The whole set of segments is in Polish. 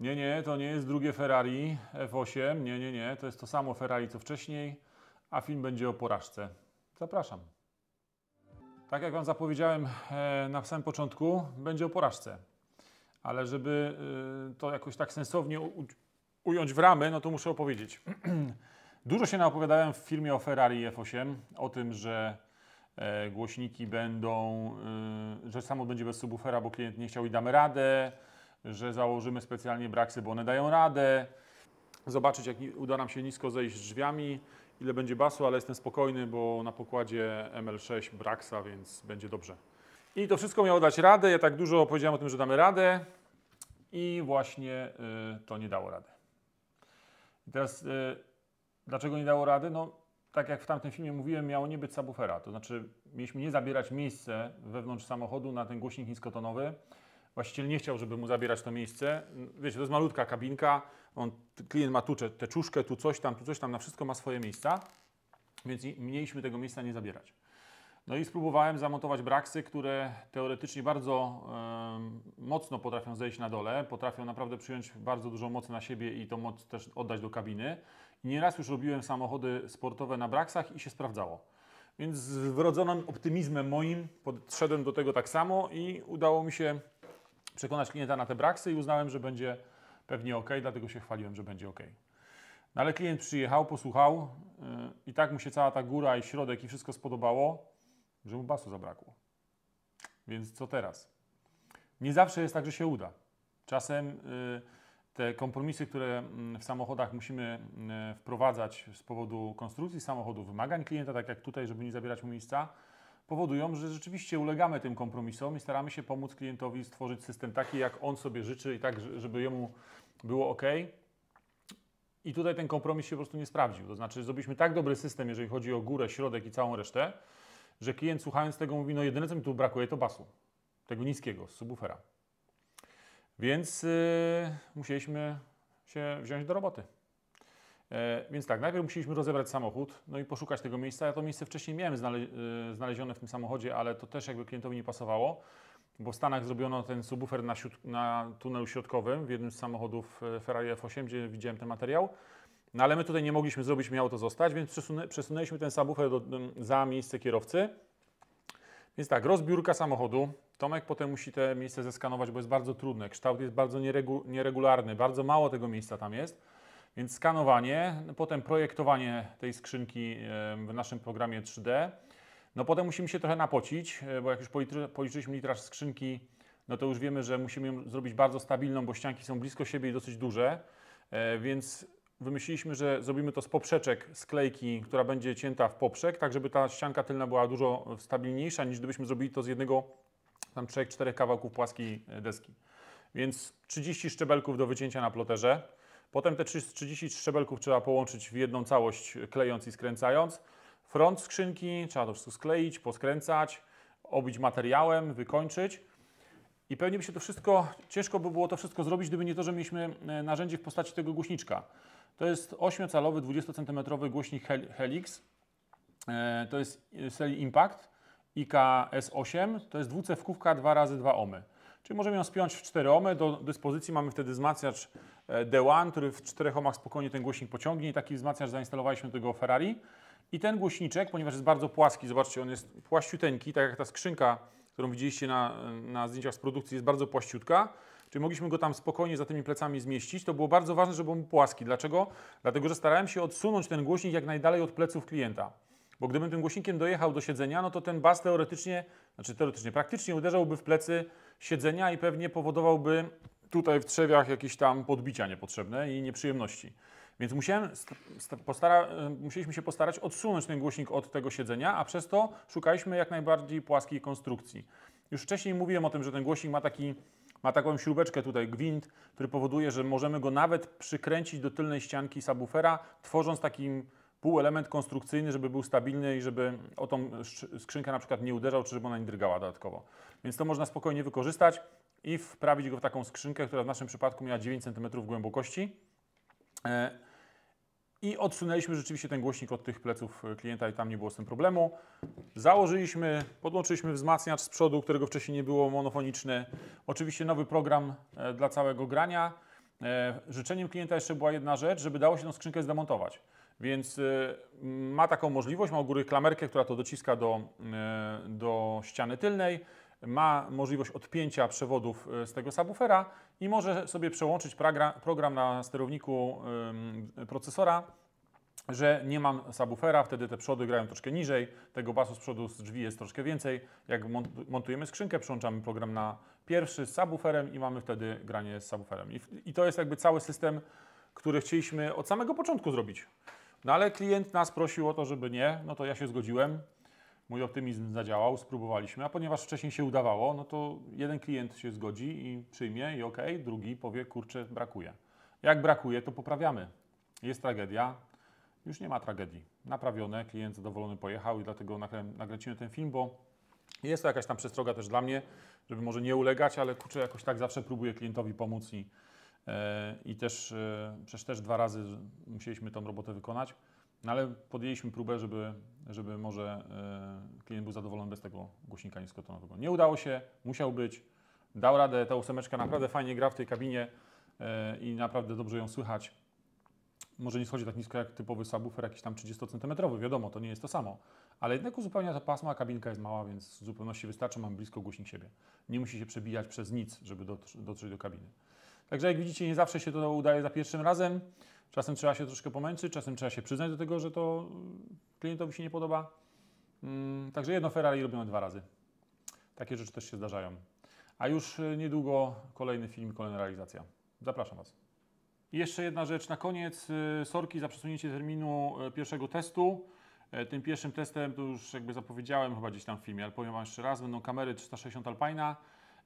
Nie, nie, to nie jest drugie Ferrari F8. Nie, nie, nie, to jest to samo Ferrari co wcześniej, a film będzie o porażce. Zapraszam. Tak jak Wam zapowiedziałem e, na samym początku, będzie o porażce. Ale żeby e, to jakoś tak sensownie ująć w ramy, no to muszę opowiedzieć. Dużo się naopowiadałem w filmie o Ferrari F8, o tym, że e, głośniki będą, że samo będzie bez subwoofera, bo klient nie chciał i damy radę, że założymy specjalnie braksy, bo one dają radę. Zobaczyć, jak uda nam się nisko zejść drzwiami, ile będzie basu, ale jestem spokojny, bo na pokładzie ML6 braksa, więc będzie dobrze. I to wszystko miało dać radę. Ja tak dużo powiedziałem o tym, że damy radę i właśnie y, to nie dało rady. I teraz y, dlaczego nie dało rady? No, tak jak w tamtym filmie mówiłem, miało nie być subwoofera. To znaczy mieliśmy nie zabierać miejsce wewnątrz samochodu na ten głośnik niskotonowy. Właściciel nie chciał, żeby mu zabierać to miejsce. Wiecie, to jest malutka kabinka, on, klient ma tu teczuszkę, tu coś tam, tu coś tam, na wszystko ma swoje miejsca, więc mieliśmy tego miejsca nie zabierać. No i spróbowałem zamontować braksy, które teoretycznie bardzo y, mocno potrafią zejść na dole, potrafią naprawdę przyjąć bardzo dużo mocy na siebie i tą moc też oddać do kabiny. I nieraz już robiłem samochody sportowe na braksach i się sprawdzało. Więc z wrodzonym optymizmem moim podszedłem do tego tak samo i udało mi się przekonać klienta na te braksy i uznałem, że będzie pewnie ok, dlatego się chwaliłem, że będzie ok. No ale klient przyjechał, posłuchał y, i tak mu się cała ta góra i środek i wszystko spodobało, że mu basu zabrakło. Więc co teraz? Nie zawsze jest tak, że się uda. Czasem y, te kompromisy, które mm, w samochodach musimy mm, wprowadzać z powodu konstrukcji samochodu, wymagań klienta, tak jak tutaj, żeby nie zabierać mu miejsca, powodują, że rzeczywiście ulegamy tym kompromisom i staramy się pomóc klientowi stworzyć system taki, jak on sobie życzy i tak, żeby jemu było ok. I tutaj ten kompromis się po prostu nie sprawdził. To znaczy, zrobiliśmy tak dobry system, jeżeli chodzi o górę, środek i całą resztę, że klient słuchając tego mówi, no jedyne co mi tu brakuje to basu, tego niskiego, z subwoofera. Więc yy, musieliśmy się wziąć do roboty. E, więc tak, najpierw musieliśmy rozebrać samochód, no i poszukać tego miejsca. Ja to miejsce wcześniej miałem e, znalezione w tym samochodzie, ale to też jakby klientowi nie pasowało, bo w Stanach zrobiono ten subwoofer na, na tunelu środkowym w jednym z samochodów e, Ferrari F8, gdzie widziałem ten materiał. No ale my tutaj nie mogliśmy zrobić, miało to zostać, więc przesunę, przesunęliśmy ten subwoofer do, za miejsce kierowcy. Więc tak, rozbiórka samochodu. Tomek potem musi te miejsce zeskanować, bo jest bardzo trudne. Kształt jest bardzo nieregu, nieregularny, bardzo mało tego miejsca tam jest. Więc skanowanie, potem projektowanie tej skrzynki w naszym programie 3D. No potem musimy się trochę napocić, e, bo jak już policzyliśmy litraż skrzynki, no to już wiemy, że musimy ją zrobić bardzo stabilną, bo ścianki są blisko siebie i dosyć duże. E, więc wymyśliliśmy, że zrobimy to z poprzeczek sklejki, która będzie cięta w poprzek, tak żeby ta ścianka tylna była dużo e, stabilniejsza niż gdybyśmy zrobili to z jednego, tam trzech, czterech kawałków płaskiej deski. Więc 30 szczebelków do wycięcia na ploterze. Potem te 30 szczebelków trzeba połączyć w jedną całość, klejąc i skręcając. Front skrzynki trzeba to wszystko skleić, poskręcać, obić materiałem, wykończyć. I pewnie by się to wszystko, ciężko by było to wszystko zrobić, gdyby nie to, że mieliśmy e, narzędzie w postaci tego głośniczka. To jest 8-calowy, 20-centymetrowy głośnik Helix. E, to jest e, serii Impact IKS8. To jest dwucewkówka 2x2 ohmy. Czyli możemy ją spiąć w 4 ohmy. Do dyspozycji mamy wtedy wzmacniacz e, D1, który w czterech ohmach spokojnie ten głośnik pociągnie. I taki wzmacniacz zainstalowaliśmy do tego Ferrari. I ten głośniczek, ponieważ jest bardzo płaski, zobaczcie, on jest płaściuteńki, tak jak ta skrzynka, którą widzieliście na, na zdjęciach z produkcji, jest bardzo płaściutka. Czyli mogliśmy go tam spokojnie za tymi plecami zmieścić. To było bardzo ważne, żeby on był płaski. Dlaczego? Dlatego, że starałem się odsunąć ten głośnik jak najdalej od pleców klienta. Bo gdybym tym głośnikiem dojechał do siedzenia, no to ten bas teoretycznie, znaczy teoretycznie, praktycznie uderzałby w plecy siedzenia i pewnie powodowałby tutaj w trzewiach jakieś tam podbicia niepotrzebne i nieprzyjemności. Więc musiałem postara, y, musieliśmy się postarać odsunąć ten głośnik od tego siedzenia, a przez to szukaliśmy jak najbardziej płaskiej konstrukcji. Już wcześniej mówiłem o tym, że ten głośnik ma, taki, ma taką śrubeczkę tutaj, gwint, który powoduje, że możemy go nawet przykręcić do tylnej ścianki subwoofera, tworząc takim półelement konstrukcyjny, żeby był stabilny i żeby o tą skrzynkę na przykład nie uderzał, czy żeby ona nie drgała dodatkowo. Więc to można spokojnie wykorzystać i wprawić go w taką skrzynkę, która w naszym przypadku miała 9 cm głębokości. E, I odsunęliśmy rzeczywiście ten głośnik od tych pleców klienta i tam nie było z tym problemu. Założyliśmy, podłączyliśmy wzmacniacz z przodu, którego wcześniej nie było, monofoniczny. Oczywiście nowy program e, dla całego grania. E, życzeniem klienta jeszcze była jedna rzecz, żeby dało się tą skrzynkę zdemontować. Więc y, ma taką możliwość, ma u góry klamerkę, która to dociska do, y, do ściany tylnej, ma możliwość odpięcia przewodów y, z tego subwoofera i może sobie przełączyć program, na sterowniku procesora, że nie mam subwoofera, wtedy te przody grają troszkę niżej, tego basu z przodu z drzwi jest troszkę więcej. Jak montujemy skrzynkę, przełączamy program na pierwszy z subwooferem i mamy wtedy granie z subwooferem. I to jest jakby cały system, który chcieliśmy od samego początku zrobić. No ale klient nas prosił o to, żeby nie, no to ja się zgodziłem. Mój optymizm zadziałał, spróbowaliśmy, a ponieważ wcześniej się udawało, no to jeden klient się zgodzi i przyjmie i ok, drugi powie, kurczę, brakuje. Jak brakuje, to poprawiamy. Jest tragedia, już nie ma tragedii. Naprawione, klient zadowolony pojechał i dlatego nagręcimy ten film, bo jest to jakaś tam przestroga też dla mnie, żeby może nie ulegać, ale kurczę, jakoś tak zawsze próbuję klientowi pomóc i, E, I też, e, przecież też dwa razy musieliśmy tą robotę wykonać, no ale podjęliśmy próbę, żeby, żeby może e, klient był zadowolony bez tego głośnika niskotonowego. Nie udało się, musiał być, dał radę, ta ósemeczka naprawdę fajnie gra w tej kabinie i naprawdę dobrze ją słychać. Może nie schodzi tak nisko jak typowy subwoofer jakiś tam 30 centymetrowy, wiadomo, to nie jest to samo. Ale jednak uzupełnia to pasmo, a kabinka jest mała, więc w zupełności wystarczy, mam blisko głośnik siebie. Nie musi się przebijać przez nic, żeby dotrzeć do kabiny. Także jak widzicie, nie zawsze się to udaje za pierwszym razem. Czasem trzeba się troszkę pomęczyć, czasem trzeba się przyznać do tego, że to mm, klientowi się nie podoba. Mm, także jedno Ferrari robione dwa razy. Takie rzeczy też się zdarzają. A już y, niedługo kolejny film, kolejna realizacja. Zapraszam Was. jeszcze jedna rzecz na koniec. Y, sorki za przesunięcie terminu y, pierwszego testu. Tym pierwszym testem, to już jakby zapowiedziałem chyba gdzieś tam w filmie, ale powiem Wam jeszcze raz, będą kamery 360 Alpina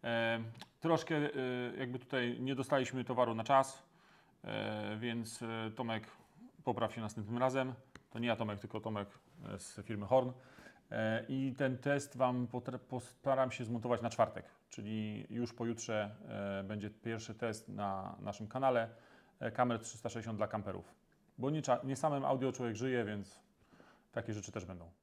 E, troszkę e, jakby tutaj nie dostaliśmy towaru na czas, e, więc Tomek popraw się następnym razem. To nie ja Tomek, tylko Tomek z firmy Horn. I ten test Wam postaram się zmontować na czwartek, czyli już pojutrze będzie pierwszy test na naszym kanale kamer 360 dla kamperów. Bo nie, nie samym audio człowiek żyje, więc takie rzeczy też będą.